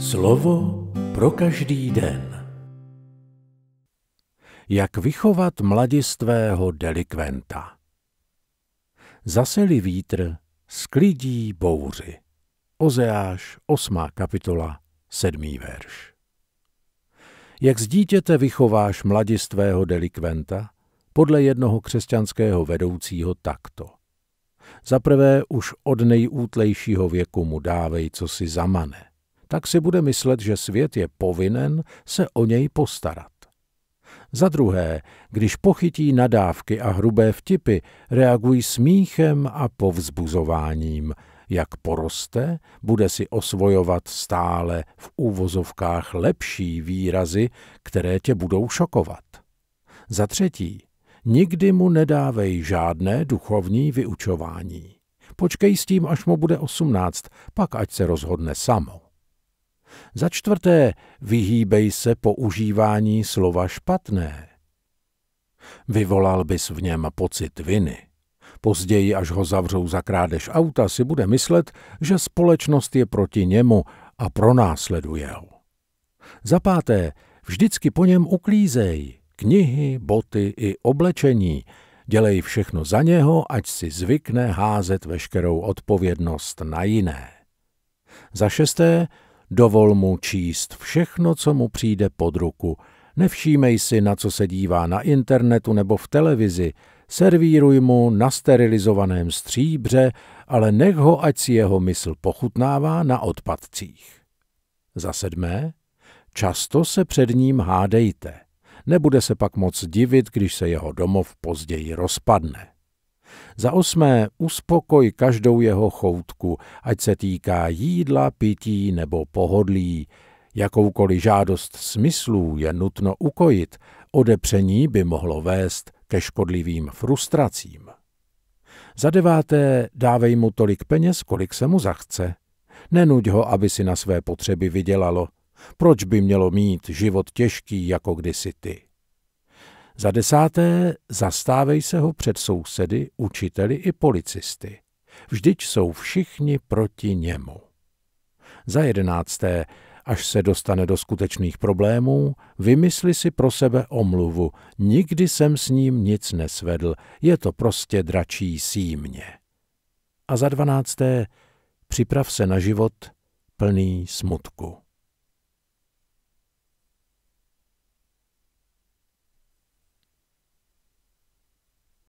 Slovo pro každý den. Jak vychovat mladistvého delikventa? Zaseli vítr, sklidí bouři. Ozeáš, 8. kapitola, 7. verš. Jak z dítěte vychováš mladistvého delikventa? Podle jednoho křesťanského vedoucího takto. Za prvé už od nejútlejšího věku mu dávej, co si zamane – tak si bude myslet, že svět je povinen se o něj postarat. Za druhé, když pochytí nadávky a hrubé vtipy, reagují smíchem a povzbuzováním. Jak poroste, bude si osvojovat stále v úvozovkách lepší výrazy, které tě budou šokovat. Za třetí, nikdy mu nedávej žádné duchovní vyučování. Počkej s tím, až mu bude osmnáct, pak ať se rozhodne samo. Za čtvrté, vyhýbej se používání slova špatné. Vyvolal bys v něm pocit viny. Později, až ho zavřou za krádež auta, si bude myslet, že společnost je proti němu a pronásleduje ho. Za páté, vždycky po něm uklízej knihy, boty i oblečení. Dělej všechno za něho, ať si zvykne házet veškerou odpovědnost na jiné. Za šesté, Dovol mu číst všechno, co mu přijde pod ruku. Nevšímej si, na co se dívá na internetu nebo v televizi. Servíruj mu na sterilizovaném stříbře, ale nech ho, ať si jeho mysl pochutnává na odpadcích. Za sedmé, často se před ním hádejte. Nebude se pak moc divit, když se jeho domov později rozpadne. Za osmé, uspokoj každou jeho choutku, ať se týká jídla, pití nebo pohodlí. Jakoukoliv žádost smyslů je nutno ukojit, odepření by mohlo vést ke škodlivým frustracím. Za deváté, dávej mu tolik peněz, kolik se mu zachce. Nenuď ho, aby si na své potřeby vydělalo. Proč by mělo mít život těžký jako kdysi ty? Za desáté, zastávej se ho před sousedy, učiteli i policisty. Vždyť jsou všichni proti němu. Za jedenácté, až se dostane do skutečných problémů, vymysli si pro sebe omluvu. Nikdy jsem s ním nic nesvedl, je to prostě dračí símě. A za dvanácté, připrav se na život plný smutku.